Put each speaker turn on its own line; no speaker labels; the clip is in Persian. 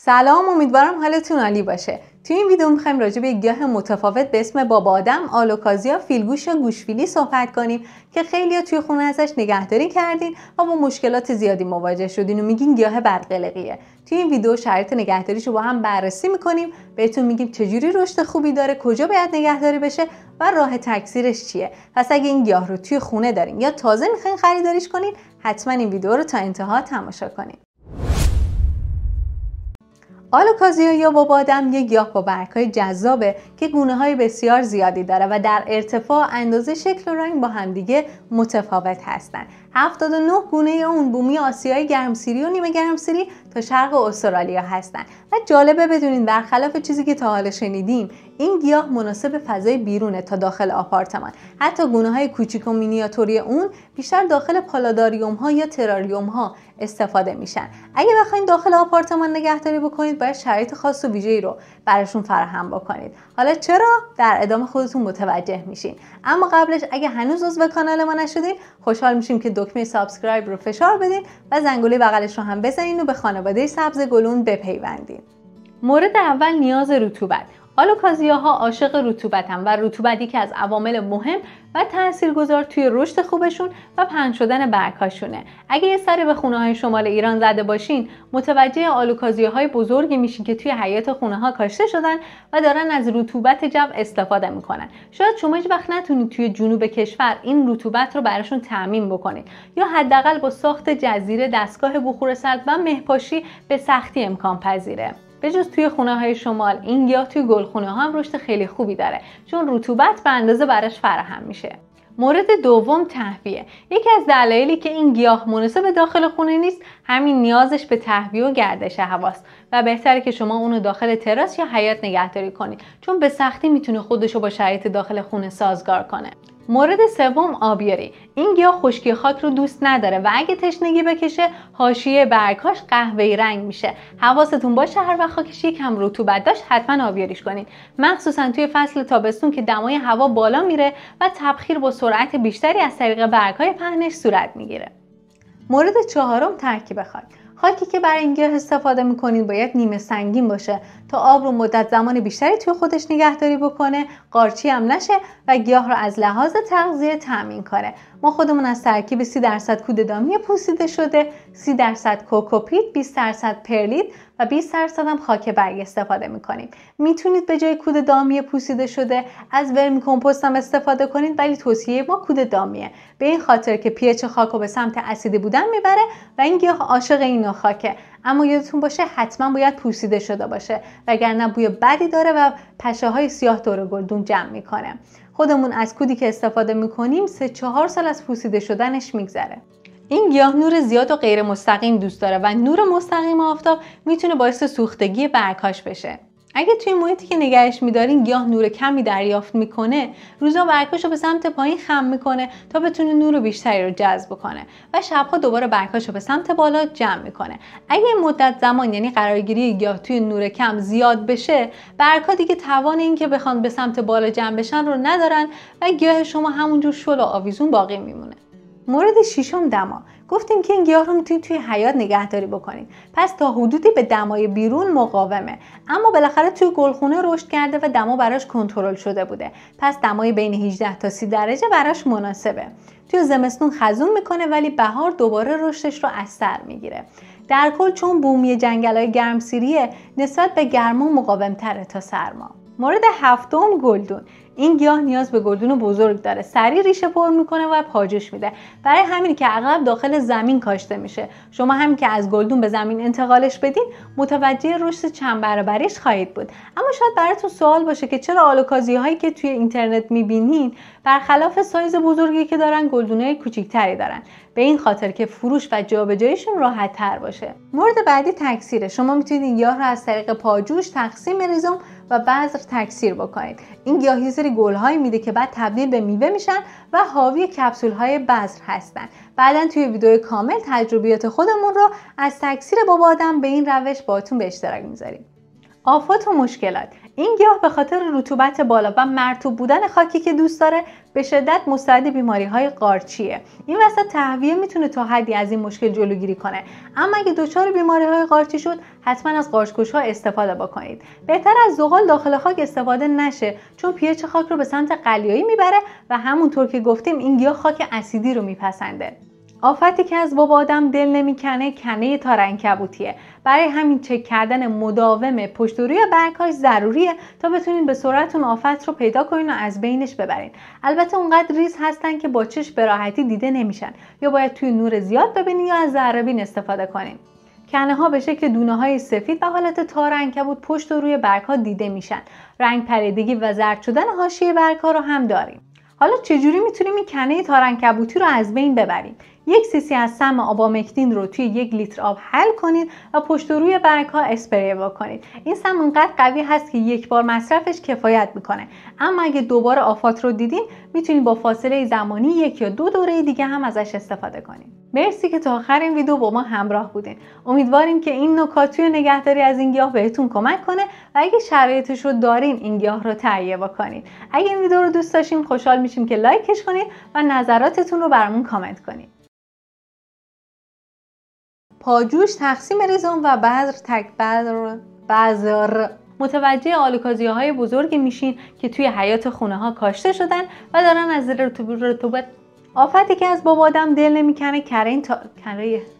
سلام امیدوارم حالتون عالی باشه توی این ویدیو میخوایم راجع به گیاه متفاوت به اسم باب آدم آلوکازیا فیلگوش یا گوشفیلی صحبت کنیم که خیلی توی خونه ازش نگهداری کردین و با مشکلات زیادی مواجه شدین و میگین گیاه بدقلقیه توی این ویدیو شرایط نگهداریش رو با هم بررسی میکنیم بهتون میگیم چجوری رشد خوبی داره کجا باید نگهداری بشه و راه تکثیرش چیه پس اگه این گیاه رو توی خونه دارین یا تازه میخواین خریداریش کنین حتما این ویدیو رو تا انتها تماشا کنین آلوکازیا یا بادم یک گیاه با برگهای جذابه که گونه های بسیار زیادی داره و در ارتفاع اندازه شکل و رنگ با همدیگه متفاوت هستند. 79 گونه اون بومی آسیای گرمسیری و نیمه گرمسیری تا شرق استرالیا هستند و جالبه بدونین برخلاف چیزی که تا حالا شنیدیم این گیاه مناسب فضای بیرونه تا داخل آپارتمان حتی گونه های کوچیک و مینیاتوری اون بیشتر داخل پالاداریوم ها یا تراریوم ها استفاده میشن اگه بخواید داخل آپارتمان نگهداری بکنید باید شرایط خاص و ویژه‌ای رو براشون فراهم بکنید حالا چرا در ادامه خودتون متوجه میشین اما قبلش اگه هنوز عضو کانال ما نشدین خوشحال میشیم که دکمه سابسکرایب رو فشار بدین و زنگوله بغلش رو هم بزنین و به خانواده سبز گلون بپیوندید. مورد اول نیاز رطوبت حالا ها عاشق هم و رطوبتی که از عوامل مهم و تاثیرگذار توی رشد خوبشون و پهن شدن برگهاشونه اگه یه سری به خونه های شمال ایران زده باشین متوجه های بزرگی میشین که توی حیات خونه ها کاشته شدن و دارن از رطوبت جو استفاده میکنن شاید شما هیچ وقت نتونید توی جنوب کشور این رطوبت رو براشون تعمین بکنید یا حداقل با ساخت جزیره دستگاه بخور سرد و مهپاشی به سختی امکان پذیره به جز توی خونه های شمال این گیاه توی گلخونه ها هم رشد خیلی خوبی داره چون رطوبت به اندازه براش فراهم میشه مورد دوم تهویه یکی از دلایلی که این گیاه مناسب داخل خونه نیست همین نیازش به تهویه و گردش هواست و بهتره که شما اونو داخل تراس یا حیات نگهداری کنید چون به سختی میتونه خودشو با شرایط داخل خونه سازگار کنه مورد سوم آبیاری این گیاه خشکی خاک رو دوست نداره و اگه تشنگی بکشه حاشیه برگاش قهوه‌ای رنگ میشه حواستون باشه هر وقت خاکش یکم رطوبت داشت حتما آبیاریش کنین مخصوصا توی فصل تابستون که دمای هوا بالا میره و تبخیر با سرعت بیشتری از طریق برگهای پهنش صورت میگیره مورد چهارم ترکیب خاک خاکی که برای این گیاه استفاده میکنید باید نیمه سنگین باشه تا آب رو مدت زمان بیشتری توی خودش نگهداری بکنه قارچی هم نشه و گیاه رو از لحاظ تغذیه تامین کنه ما خودمون از ترکیب 30 درصد دامی پوسیده شده 30 درصد کوکوپیت 20 درصد پرلیت و 20 درصد هم خاک برگ استفاده میکنیم میتونید به جای کود دامی پوسیده شده از ورمی کمپوست هم استفاده کنید ولی توصیه ما کود دامیه به این خاطر که پیچ خاک رو به سمت اسیدی بودن میبره و این گیاه عاشق این خاکه اما یادتون باشه حتما باید پوسیده شده باشه وگرنه بوی بدی داره و پشه های سیاه دور گلدون جمع میکنه خودمون از کودی که استفاده میکنیم سه چهار سال از پوسیده شدنش میگذره این گیاه نور زیاد و غیر مستقیم دوست داره و نور مستقیم آفتاب میتونه باعث سوختگی برکاش بشه اگه توی محیطی که نگهش میدارین گیاه نور کمی دریافت میکنه روزا برگاش رو به سمت پایین خم میکنه تا بتونه نور بیشتری رو جذب کنه و شبها دوباره برگاش رو به سمت بالا جمع میکنه اگه مدت زمان یعنی قرارگیری گیاه توی نور کم زیاد بشه برکا دیگه توان این که بخوان به سمت بالا جمع بشن رو ندارن و گیاه شما همونجور شل و آویزون باقی میمونه مورد شیشم دما گفتیم که این گیاه رو میتونید توی حیات نگهداری بکنید پس تا حدودی به دمای بیرون مقاومه اما بالاخره توی گلخونه رشد کرده و دما براش کنترل شده بوده پس دمای بین 18 تا 30 درجه براش مناسبه توی زمستون خزون میکنه ولی بهار دوباره رشدش رو از سر میگیره در کل چون بومی گرم گرمسیریه نسبت به گرما مقاومتره تا سرما مورد هفتم گلدون این گیاه نیاز به گلدون بزرگ داره سریع ریشه پر میکنه و پاجوش میده برای همین که اغلب داخل زمین کاشته میشه شما هم که از گلدون به زمین انتقالش بدین متوجه رشد چند برابریش خواهید بود اما شاید براتون سوال باشه که چرا آلوکازی هایی که توی اینترنت میبینین برخلاف سایز بزرگی که دارن گلدونه کوچیکتری دارن به این خاطر که فروش و جابجاییشون راحت تر باشه مورد بعدی تکثیره شما میتونید گیاه رو از طریق پاجوش تقسیم ریزوم و بذر تکثیر بکنید این گیاه سری گلهایی میده که بعد تبدیل به میوه میشن و حاوی کپسول های بذر هستن بعدا توی ویدیو کامل تجربیات خودمون رو از تکثیر بابادم به این روش باتون به اشتراک میذاریم آفات و مشکلات این گیاه به خاطر رطوبت بالا و مرتوب بودن خاکی که دوست داره به شدت مستعد بیماری های قارچیه این وسط تهویه میتونه تا حدی از این مشکل جلوگیری کنه اما اگه دچار بیماری های قارچی شد حتما از قارچکش ها استفاده بکنید بهتر از زغال داخل خاک استفاده نشه چون پیچ خاک رو به سمت قلیایی میبره و همونطور که گفتیم این گیاه خاک اسیدی رو میپسنده آفتی که از باب آدم دل نمیکنه کنه تارن کبوتیه برای همین چک کردن مداوم پشت و روی برگهاش ضروریه تا بتونین به سرعتون آفت رو پیدا کنین و از بینش ببرین البته اونقدر ریز هستن که با چشم به راحتی دیده نمیشن یا باید توی نور زیاد ببینین یا از ذربین استفاده کنین کنه ها به شکل دونه های سفید و حالت تار بود پشت و روی برگ ها دیده میشن رنگ پریدگی و زرد شدن حاشیه برگ ها رو هم داریم حالا چجوری میتونیم این کنه تارنکبوتی رو از بین ببریم یک سیسی از سم آوامکتین رو توی یک لیتر آب حل کنید و پشت و روی برگ ها اسپری بکنید این سم اونقدر قوی هست که یک بار مصرفش کفایت میکنه اما اگه دوباره آفات رو دیدین میتونید با فاصله زمانی یک یا دو دوره دیگه هم ازش استفاده کنید مرسی که تا آخر این ویدیو با ما همراه بودین امیدواریم که این نکات توی نگهداری از این گیاه بهتون کمک کنه و اگه شرایطش رو دارین این گیاه رو تهیه بکنید اگه این ویدیو رو دوست داشتیم خوشحال میشیم که لایکش کنید و نظراتتون رو برامون کامنت کنید پاجوش تقسیم ریزون و بذر تک بذر متوجه آلوکازیه های بزرگی میشین که توی حیات خونه ها کاشته شدن و دارن از رطوبت آفتی که از بابادم دل نمیکنه کرین تا